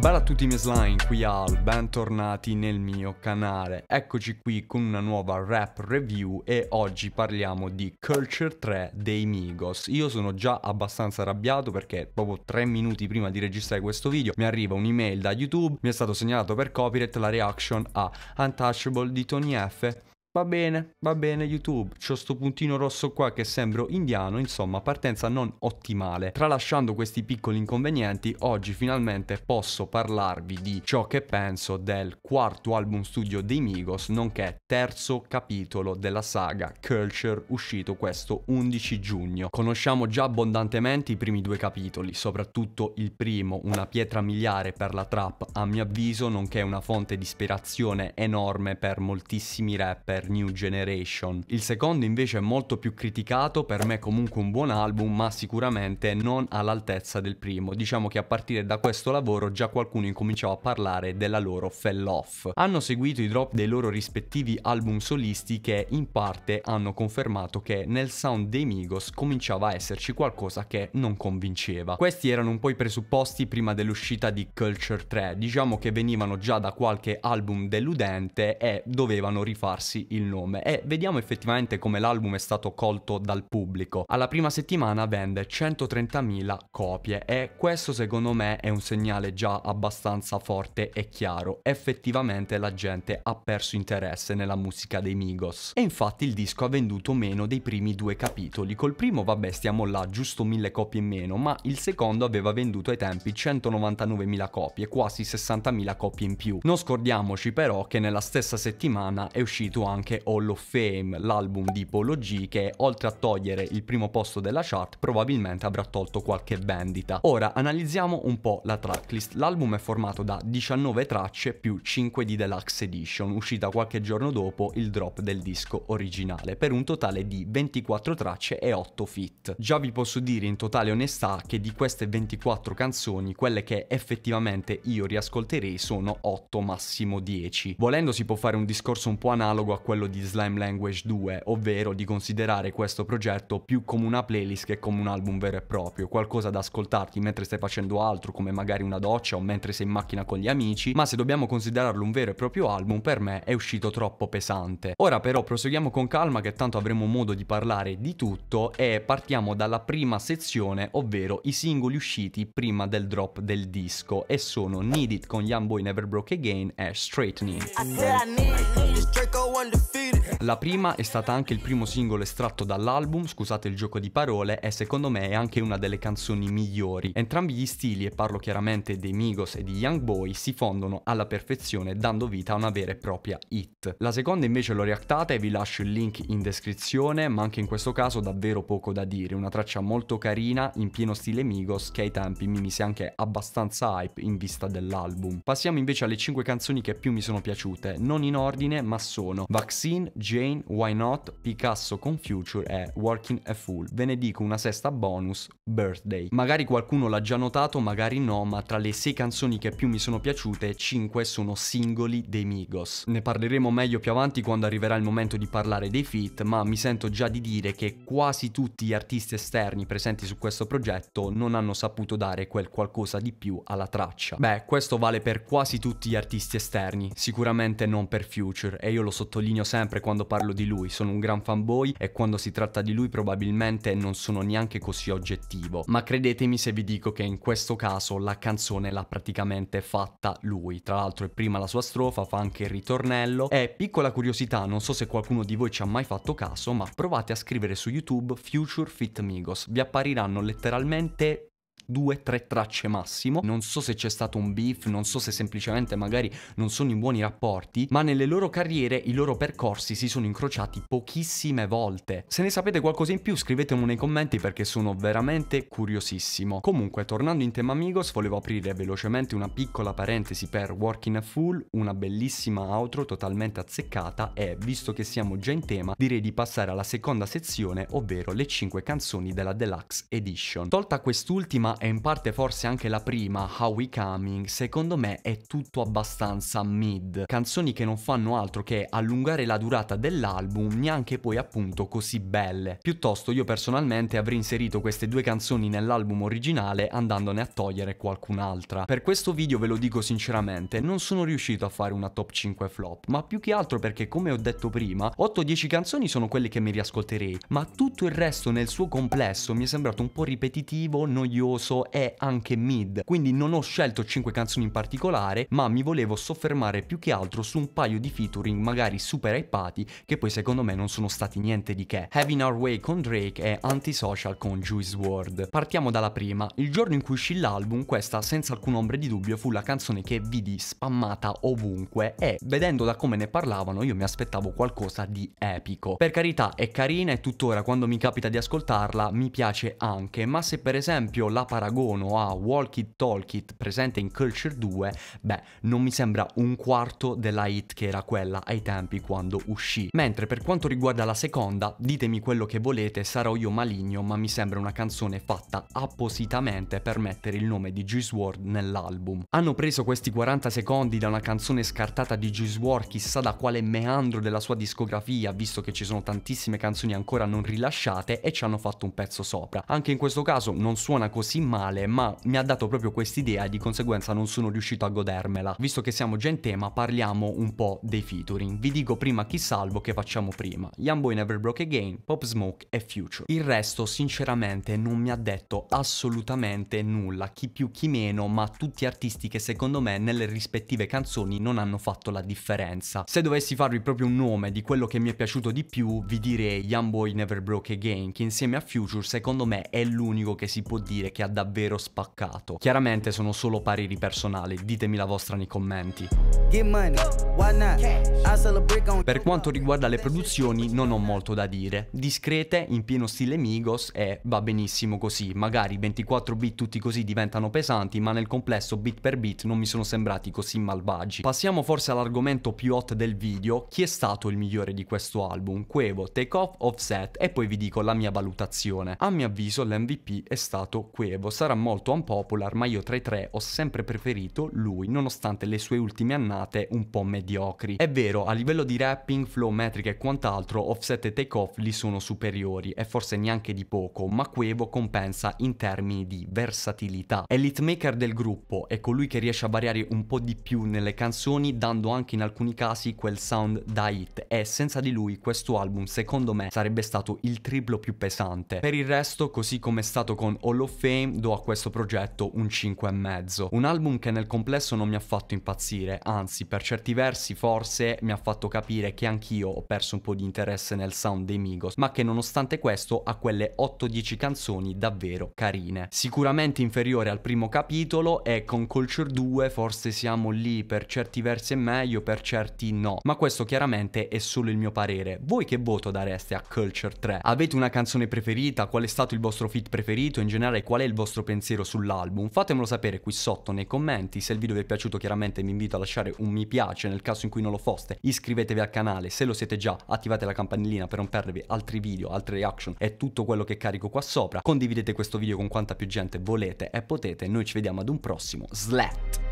Ciao a tutti i miei slime, qui Al, bentornati nel mio canale. Eccoci qui con una nuova rap review e oggi parliamo di Culture 3 dei Migos. Io sono già abbastanza arrabbiato perché proprio tre minuti prima di registrare questo video mi arriva un'email da YouTube, mi è stato segnalato per copyright la reaction a Untouchable di Tony F Va bene, va bene YouTube, c'ho sto puntino rosso qua che sembro indiano, insomma partenza non ottimale. Tralasciando questi piccoli inconvenienti, oggi finalmente posso parlarvi di ciò che penso del quarto album studio dei Migos, nonché terzo capitolo della saga Culture uscito questo 11 giugno. Conosciamo già abbondantemente i primi due capitoli, soprattutto il primo, una pietra miliare per la trap a mio avviso, nonché una fonte di ispirazione enorme per moltissimi rapper New Generation. Il secondo invece è molto più criticato, per me comunque un buon album, ma sicuramente non all'altezza del primo. Diciamo che a partire da questo lavoro già qualcuno incominciava a parlare della loro fell off. Hanno seguito i drop dei loro rispettivi album solisti che in parte hanno confermato che nel sound dei Migos cominciava a esserci qualcosa che non convinceva. Questi erano un po' i presupposti prima dell'uscita di Culture 3, diciamo che venivano già da qualche album deludente e dovevano rifarsi il il nome e vediamo effettivamente come l'album è stato colto dal pubblico. Alla prima settimana vende 130.000 copie e questo secondo me è un segnale già abbastanza forte e chiaro. Effettivamente la gente ha perso interesse nella musica dei Migos e infatti il disco ha venduto meno dei primi due capitoli. Col primo vabbè stiamo là giusto mille copie in meno ma il secondo aveva venduto ai tempi 199.000 copie, quasi 60.000 copie in più. Non scordiamoci però che nella stessa settimana è uscito anche anche Hall of Fame, l'album di Polo G che oltre a togliere il primo posto della chart probabilmente avrà tolto qualche vendita. Ora analizziamo un po' la tracklist. L'album è formato da 19 tracce più 5 di Deluxe Edition uscita qualche giorno dopo il drop del disco originale per un totale di 24 tracce e 8 fit. Già vi posso dire in totale onestà che di queste 24 canzoni quelle che effettivamente io riascolterei sono 8 massimo 10. Volendo si può fare un discorso un po' analogo a quello quello di Slime Language 2, ovvero di considerare questo progetto più come una playlist che come un album vero e proprio, qualcosa da ascoltarti mentre stai facendo altro, come magari una doccia o mentre sei in macchina con gli amici, ma se dobbiamo considerarlo un vero e proprio album, per me è uscito troppo pesante. Ora però proseguiamo con calma che tanto avremo modo di parlare di tutto e partiamo dalla prima sezione, ovvero i singoli usciti prima del drop del disco e sono Need It con Young Boy Never Broke Again e Straightening. I undefeated. La prima è stata anche il primo singolo estratto dall'album, scusate il gioco di parole, e secondo me è anche una delle canzoni migliori. Entrambi gli stili, e parlo chiaramente dei Migos e di Young Boy, si fondono alla perfezione dando vita a una vera e propria hit. La seconda invece l'ho reactata e vi lascio il link in descrizione, ma anche in questo caso davvero poco da dire, una traccia molto carina, in pieno stile Migos, che ai tempi mi mise anche abbastanza hype in vista dell'album. Passiamo invece alle 5 canzoni che più mi sono piaciute, non in ordine ma sono Vaccine, Jane, Why Not, Picasso con Future e Working a Fool. Ve ne dico una sesta bonus, Birthday. Magari qualcuno l'ha già notato, magari no, ma tra le sei canzoni che più mi sono piaciute, 5 sono singoli dei Migos. Ne parleremo meglio più avanti quando arriverà il momento di parlare dei feat, ma mi sento già di dire che quasi tutti gli artisti esterni presenti su questo progetto non hanno saputo dare quel qualcosa di più alla traccia. Beh, questo vale per quasi tutti gli artisti esterni, sicuramente non per Future, e io lo sottolineo sempre quando parlo di lui, sono un gran fanboy e quando si tratta di lui probabilmente non sono neanche così oggettivo, ma credetemi se vi dico che in questo caso la canzone l'ha praticamente fatta lui, tra l'altro è prima la sua strofa, fa anche il ritornello e piccola curiosità, non so se qualcuno di voi ci ha mai fatto caso, ma provate a scrivere su YouTube Future Fit Migos, vi appariranno letteralmente due, tre tracce massimo. Non so se c'è stato un beef, non so se semplicemente magari non sono in buoni rapporti, ma nelle loro carriere i loro percorsi si sono incrociati pochissime volte. Se ne sapete qualcosa in più scrivetemi nei commenti perché sono veramente curiosissimo. Comunque, tornando in tema Amigos, volevo aprire velocemente una piccola parentesi per Working a Full, una bellissima outro totalmente azzeccata e, visto che siamo già in tema, direi di passare alla seconda sezione, ovvero le 5 canzoni della Deluxe Edition. Tolta quest'ultima, e in parte forse anche la prima, How We Coming, secondo me è tutto abbastanza mid. Canzoni che non fanno altro che allungare la durata dell'album, neanche poi appunto così belle. Piuttosto io personalmente avrei inserito queste due canzoni nell'album originale andandone a togliere qualcun'altra. Per questo video ve lo dico sinceramente, non sono riuscito a fare una top 5 flop, ma più che altro perché come ho detto prima, 8-10 canzoni sono quelle che mi riascolterei, ma tutto il resto nel suo complesso mi è sembrato un po' ripetitivo, noioso, senso è anche mid, quindi non ho scelto 5 canzoni in particolare, ma mi volevo soffermare più che altro su un paio di featuring magari super hypati che poi secondo me non sono stati niente di che. Having Our Way con Drake e Antisocial con Juice WRLD. Partiamo dalla prima. Il giorno in cui uscì l'album, questa senza alcun ombre di dubbio fu la canzone che vidi spammata ovunque e vedendo da come ne parlavano io mi aspettavo qualcosa di epico. Per carità è carina e tuttora quando mi capita di ascoltarla mi piace anche, ma se per esempio la paragono a Walk It Talk It presente in Culture 2, beh, non mi sembra un quarto della hit che era quella ai tempi quando uscì. Mentre per quanto riguarda la seconda, ditemi quello che volete, sarò io maligno, ma mi sembra una canzone fatta appositamente per mettere il nome di Juice WRLD nell'album. Hanno preso questi 40 secondi da una canzone scartata di Juice WRLD chissà da quale meandro della sua discografia, visto che ci sono tantissime canzoni ancora non rilasciate, e ci hanno fatto un pezzo sopra. Anche in questo caso non suona così male, ma mi ha dato proprio quest'idea e di conseguenza non sono riuscito a godermela. Visto che siamo già in tema, parliamo un po' dei featuring. Vi dico prima chi salvo che facciamo prima. Youngboy Never Broke Again, Pop Smoke e Future. Il resto, sinceramente, non mi ha detto assolutamente nulla, chi più chi meno, ma tutti artisti che secondo me nelle rispettive canzoni non hanno fatto la differenza. Se dovessi farvi proprio un nome di quello che mi è piaciuto di più, vi direi Youngboy Never Broke Again, che insieme a Future secondo me è l'unico che si può dire che ha davvero spaccato. Chiaramente sono solo pareri personali, ditemi la vostra nei commenti. Per quanto riguarda le produzioni non ho molto da dire, discrete, in pieno stile Migos e va benissimo così, magari 24 bit tutti così diventano pesanti ma nel complesso bit per bit non mi sono sembrati così malvagi. Passiamo forse all'argomento più hot del video, chi è stato il migliore di questo album? Quevo, Take Off, Offset e poi vi dico la mia valutazione. A mio avviso l'MVP è stato Quevo dicevo, sarà molto unpopular, ma io tra i tre ho sempre preferito lui, nonostante le sue ultime annate un po' mediocri. È vero, a livello di rapping, flow, metriche e quant'altro, Offset e Takeoff li sono superiori, e forse neanche di poco, ma Quevo compensa in termini di versatilità. È l'hitmaker del gruppo, è colui che riesce a variare un po' di più nelle canzoni, dando anche in alcuni casi quel sound da hit, e senza di lui questo album, secondo me, sarebbe stato il triplo più pesante. Per il resto, così come è stato con Hall of Fame, anni do a questo progetto un 5,5. Un album che nel complesso non mi ha fatto impazzire, anzi per certi versi forse mi ha fatto capire che anch'io ho perso un po' di interesse nel sound dei Migos, ma che nonostante questo ha quelle 8-10 canzoni davvero carine. Sicuramente inferiore al primo capitolo e con Culture 2 forse siamo lì per certi versi è meglio, per certi no, ma questo chiaramente è solo il mio parere. Voi che voto dareste a Culture 3? Avete una canzone preferita? Qual è stato il vostro fit preferito? In generale qual è il vostro pensiero sull'album, fatemelo sapere qui sotto nei commenti, se il video vi è piaciuto chiaramente vi invito a lasciare un mi piace nel caso in cui non lo foste, iscrivetevi al canale, se lo siete già attivate la campanellina per non perdervi altri video, altre reaction e tutto quello che carico qua sopra, condividete questo video con quanta più gente volete e potete, noi ci vediamo ad un prossimo SLAT!